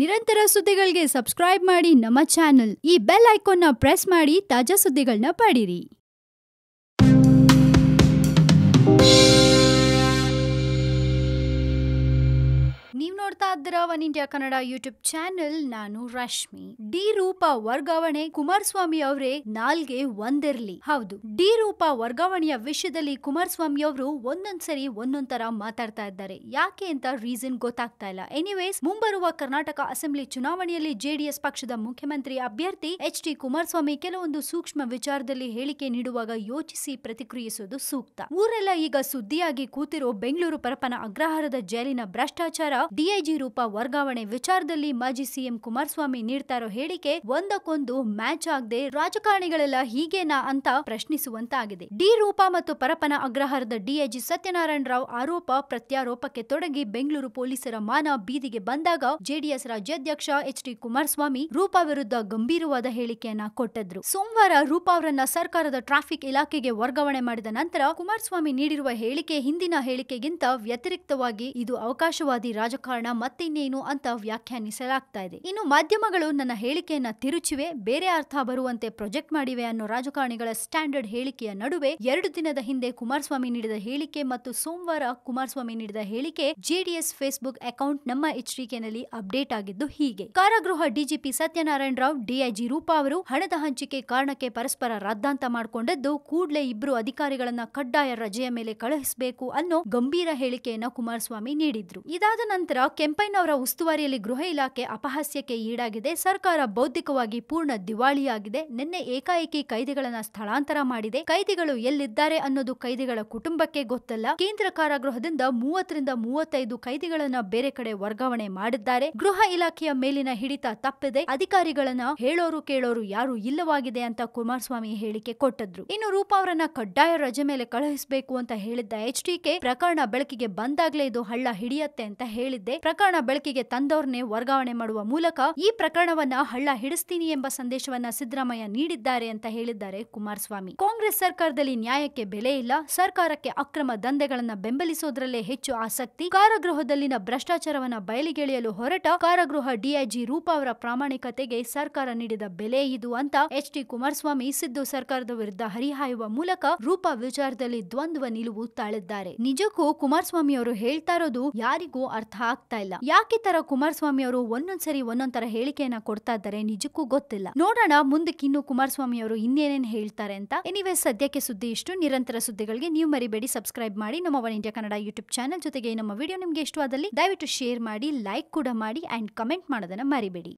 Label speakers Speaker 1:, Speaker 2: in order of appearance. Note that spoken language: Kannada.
Speaker 1: ನಿರಂತರ ಸುದ್ದಿಗಳಿಗೆ ಸಬ್ಸ್ಕ್ರೈಬ್ ಮಾಡಿ ನಮ್ಮ ಚಾನಲ್ ಈ ಬೆಲ್ ನ ಪ್ರೆಸ್ ಮಾಡಿ ತಾಜಾ ಸುದ್ದಿಗಳನ್ನ ಪಡೀರಿ ನೋಡ್ತಾ ಇದ್ದೀರ One India Kannada YouTube channel ನಾನು ರಶ್ಮಿ ಡಿ ರೂಪ ವರ್ಗಾವಣೆ ಕುಮಾರಸ್ವಾಮಿ ಅವರೇ ನಾಲ್ಗೆ ಒಂದಿರ್ಲಿ ಹೌದು ಡಿ ರೂಪ ವರ್ಗಾವಣೆಯ ವಿಷಯದಲ್ಲಿ ಕುಮಾರಸ್ವಾಮಿ ಅವರು ಒಂದೊಂದ್ಸರಿ ಒಂದೊಂದ್ ತರ ಮಾತಾಡ್ತಾ ಇದ್ದಾರೆ ಯಾಕೆ ಅಂತ ರೀಸನ್ ಗೊತ್ತಾಗ್ತಾ ಇಲ್ಲ ಎನಿವೇಸ್ ಮುಂಬರುವ ಕರ್ನಾಟಕ ಅಸೆಂಬ್ಲಿ ಚುನಾವಣೆಯಲ್ಲಿ ಜೆಡಿಎಸ್ ಪಕ್ಷದ ಮುಖ್ಯಮಂತ್ರಿ ಅಭ್ಯರ್ಥಿ ಎಚ್ ಡಿ ಕುಮಾರಸ್ವಾಮಿ ಕೆಲವೊಂದು ಸೂಕ್ಷ್ಮ ವಿಚಾರದಲ್ಲಿ ಹೇಳಿಕೆ ನೀಡುವಾಗ ಯೋಚಿಸಿ ಪ್ರತಿಕ್ರಿಯಿಸುವುದು ಸೂಕ್ತ ಊರೆಲ್ಲ ಈಗ ಸುದ್ದಿಯಾಗಿ ಕೂತಿರೋ ಬೆಂಗಳೂರು ಪರಪನ ಅಗ್ರಹಾರದ ಜೈಲಿನ ಭ್ರಷ್ಟಾಚಾರ ಡಿ ಡಿಐಜಿ ರೂಪ ವರ್ಗಾವಣೆ ವಿಚಾರದಲ್ಲಿ ಮಾಜಿ ಸಿಎಂ ಕುಮಾರಸ್ವಾಮಿ ನೀಡ್ತಾ ಇರೋ ಹೇಳಿಕೆ ಒಂದಕ್ಕೊಂದು ಮ್ಯಾಚ್ ಆಗದೆ ರಾಜಕಾರಣಿಗಳೆಲ್ಲ ಹೀಗೇನಾ ಅಂತ ಪ್ರಶ್ನಿಸುವಂತಾಗಿದೆ ಡಿ ರೂಪಾ ಮತ್ತು ಪರಪನ ಅಗ್ರಹಾರದ ಡಿಐಜಿ ಸತ್ಯನಾರಾಯಣ ರಾವ್ ಆರೋಪ ಪ್ರತ್ಯಾರೋಪಕ್ಕೆ ತೊಡಗಿ ಬೆಂಗಳೂರು ಪೊಲೀಸರ ಮಾನ ಬೀದಿಗೆ ಬಂದಾಗ ಜೆಡಿಎಸ್ ರಾಜ್ಯಾಧ್ಯಕ್ಷ ಎಚ್ ಡಿ ಕುಮಾರಸ್ವಾಮಿ ರೂಪಾ ವಿರುದ್ಧ ಗಂಭೀರವಾದ ಹೇಳಿಕೆಯನ್ನ ಕೊಟ್ಟದ್ರು ಸೋಮವಾರ ರೂಪ ಅವರನ್ನ ಸರ್ಕಾರದ ಟ್ರಾಫಿಕ್ ಇಲಾಖೆಗೆ ವರ್ಗಾವಣೆ ಮಾಡಿದ ನಂತರ ಕುಮಾರಸ್ವಾಮಿ ನೀಡಿರುವ ಹೇಳಿಕೆ ಹಿಂದಿನ ಹೇಳಿಕೆಗಿಂತ ವ್ಯತಿರಿಕ್ತವಾಗಿ ಇದು ಅವಕಾಶವಾದಿ ರಾಜಕಾರಣ ಕಾರಣ ಮತ್ತಿನ್ನೇನು ಅಂತ ವ್ಯಾಖ್ಯಾನಿಸಲಾಗ್ತಾ ಇದೆ ಇನ್ನು ಮಾಧ್ಯಮಗಳು ನನ್ನ ಹೇಳಿಕೆಯನ್ನ ತಿರುಚಿವೆ ಬೇರೆ ಅರ್ಥ ಬರುವಂತೆ ಪ್ರೊಜೆಕ್ಟ್ ಮಾಡಿವೆ ಅನ್ನೋ ರಾಜಕಾರಣಿಗಳ ಸ್ಟ್ಯಾಂಡರ್ಡ್ ಹೇಳಿಕೆಯ ನಡುವೆ ಎರಡು ದಿನದ ಹಿಂದೆ ಕುಮಾರಸ್ವಾಮಿ ನೀಡಿದ ಹೇಳಿಕೆ ಮತ್ತು ಸೋಮವಾರ ಕುಮಾರಸ್ವಾಮಿ ನೀಡಿದ ಹೇಳಿಕೆ ಜೆಡಿಎಸ್ ಫೇಸ್ಬುಕ್ ಅಕೌಂಟ್ ನಮ್ಮ ಎಚ್ಡಿಕೆನಲ್ಲಿ ಅಪ್ಡೇಟ್ ಆಗಿದ್ದು ಹೀಗೆ ಕಾರಾಗೃಹ ಡಿಜಿಪಿ ಸತ್ಯನಾರಾಯಣ ರಾವ್ ಡಿಐಜಿ ರೂಪಾ ಅವರು ಹಣದ ಹಂಚಿಕೆ ಕಾರಣಕ್ಕೆ ಪರಸ್ಪರ ರಾದ್ದಾಂತ ಮಾಡಿಕೊಂಡದ್ದು ಕೂಡಲೇ ಇಬ್ಬರು ಅಧಿಕಾರಿಗಳನ್ನ ಕಡ್ಡಾಯ ರಜೆಯ ಮೇಲೆ ಕಳುಹಿಸಬೇಕು ಅನ್ನೋ ಗಂಭೀರ ಹೇಳಿಕೆಯನ್ನ ಕುಮಾರಸ್ವಾಮಿ ನೀಡಿದ್ರು ಇದಾದ ನಂತರ ಕೆಂಪಯ್ಯನವರ ಉಸ್ತುವಾರಿಯಲ್ಲಿ ಗೃಹ ಇಲಾಖೆ ಅಪಹಾಸ್ಯಕ್ಕೆ ಈಡಾಗಿದೆ ಸರ್ಕಾರ ಬೌದ್ಧಿಕವಾಗಿ ಪೂರ್ಣ ದಿವಾಳಿಯಾಗಿದೆ ನಿನ್ನೆ ಏಕಾಏಕಿ ಕೈದಿಗಳನ್ನು ಸ್ಥಳಾಂತರ ಮಾಡಿದೆ ಕೈದಿಗಳು ಎಲ್ಲಿದ್ದಾರೆ ಅನ್ನೋದು ಕೈದಿಗಳ ಕುಟುಂಬಕ್ಕೆ ಗೊತ್ತಲ್ಲ ಕೇಂದ್ರ ಕಾರಾಗೃಹದಿಂದ ಮೂವತ್ತರಿಂದ ಮೂವತ್ತೈದು ಕೈದಿಗಳನ್ನ ಬೇರೆ ಕಡೆ ವರ್ಗಾವಣೆ ಮಾಡಿದ್ದಾರೆ ಗೃಹ ಇಲಾಖೆಯ ಮೇಲಿನ ಹಿಡಿತ ತಪ್ಪಿದೆ ಅಧಿಕಾರಿಗಳನ್ನ ಹೇಳೋರು ಕೇಳೋರು ಯಾರು ಇಲ್ಲವಾಗಿದೆ ಅಂತ ಕುಮಾರಸ್ವಾಮಿ ಹೇಳಿಕೆ ಕೊಟ್ಟದ್ರು ಇನ್ನು ರೂಪಾ ಅವರನ್ನ ಕಡ್ಡಾಯ ರಜೆ ಮೇಲೆ ಕಳುಹಿಸಬೇಕು ಅಂತ ಹೇಳಿದ್ದ ಎಚ್ ಡಿಕೆ ಪ್ರಕರಣ ಬೆಳಕಿಗೆ ಬಂದಾಗ್ಲೇ ಇದು ಹಳ್ಳ ಹಿಡಿಯತ್ತೆ ಅಂತ ಹೇಳಿದ್ದೆ ಪ್ರಕರಣ ಬೆಳಕಿಗೆ ತಂದವರನ್ನೇ ವರ್ಗಾವಣೆ ಮಾಡುವ ಮೂಲಕ ಈ ಪ್ರಕರಣವನ್ನ ಹಳ್ಳ ಹಿಡಿಸ್ತೀನಿ ಎಂಬ ಸಂದೇಶವನ್ನ ಸಿದ್ದರಾಮಯ್ಯ ನೀಡಿದ್ದಾರೆ ಅಂತ ಹೇಳಿದ್ದಾರೆ ಕುಮಾರಸ್ವಾಮಿ ಕಾಂಗ್ರೆಸ್ ಸರ್ಕಾರದಲ್ಲಿ ನ್ಯಾಯಕ್ಕೆ ಬೆಲೆ ಇಲ್ಲ ಸರ್ಕಾರಕ್ಕೆ ಅಕ್ರಮ ದಂಧೆಗಳನ್ನ ಬೆಂಬಲಿಸುವುದರಲ್ಲೇ ಹೆಚ್ಚು ಆಸಕ್ತಿ ಕಾರಾಗೃಹದಲ್ಲಿನ ಭ್ರಷ್ಟಾಚಾರವನ್ನ ಬಯಲಿಗೆಳೆಯಲು ಹೊರಟ ಕಾರಾಗೃಹ ಡಿಐಜಿ ರೂಪಾ ಅವರ ಪ್ರಾಮಾಣಿಕತೆಗೆ ಸರ್ಕಾರ ನೀಡಿದ ಬೆಲೆ ಇದು ಅಂತ ಎಚ್ ಡಿ ಕುಮಾರಸ್ವಾಮಿ ಸಿದ್ದು ಸರ್ಕಾರದ ವಿರುದ್ಧ ಹರಿಹಾಯುವ ಮೂಲಕ ರೂಪಾ ವಿಚಾರದಲ್ಲಿ ದ್ವಂದ್ವ ನಿಲುವು ತಾಳಿದ್ದಾರೆ ನಿಜಕ್ಕೂ ಕುಮಾರಸ್ವಾಮಿ ಅವರು ಹೇಳ್ತಾ ಇರೋದು ಯಾರಿಗೂ ಅರ್ಥ ಆಗ್ತಾ ಇಲ್ಲ ಯಾಕೆ ತರ ಕುಮಾರಸ್ವಾಮಿ ಅವರು ಒಂದೊಂದ್ಸರಿ ತರ ಹೇಳಿಕೆಯನ್ನ ಕೊಡ್ತಾ ಇದ್ದಾರೆ ನಿಜಕ್ಕೂ ಗೊತ್ತಿಲ್ಲ ನೋಡೋಣ ಮುಂದಕ್ಕೆ ಇನ್ನು ಕುಮಾರಸ್ವಾಮಿ ಅವರು ಇನ್ನೇನೇನ್ ಹೇಳ್ತಾರೆ ಅಂತ ಎನಿವೇ ಸದ್ಯಕ್ಕೆ ಸುದ್ದಿ ಇಷ್ಟು ನಿರಂತರ ಸುದ್ದಿಗಳಿಗೆ ನೀವು ಮರಿಬೇಡಿ ಸಬ್ಸ್ಕ್ರೈಬ್ ಮಾಡಿ ನಮ್ಮ One India Kannada YouTube channel ಜೊತೆಗೆ ನಮ್ಮ ವಿಡಿಯೋ ನಿಮ್ಗೆ ಇಷ್ಟವಾದಲ್ಲಿ ದಯವಿಟ್ಟು ಶೇರ್ ಮಾಡಿ ಲೈಕ್ ಕೂಡ ಮಾಡಿ ಅಂಡ್ ಕಮೆಂಟ್ ಮಾಡೋದನ್ನ ಮರಿಬೇಡಿ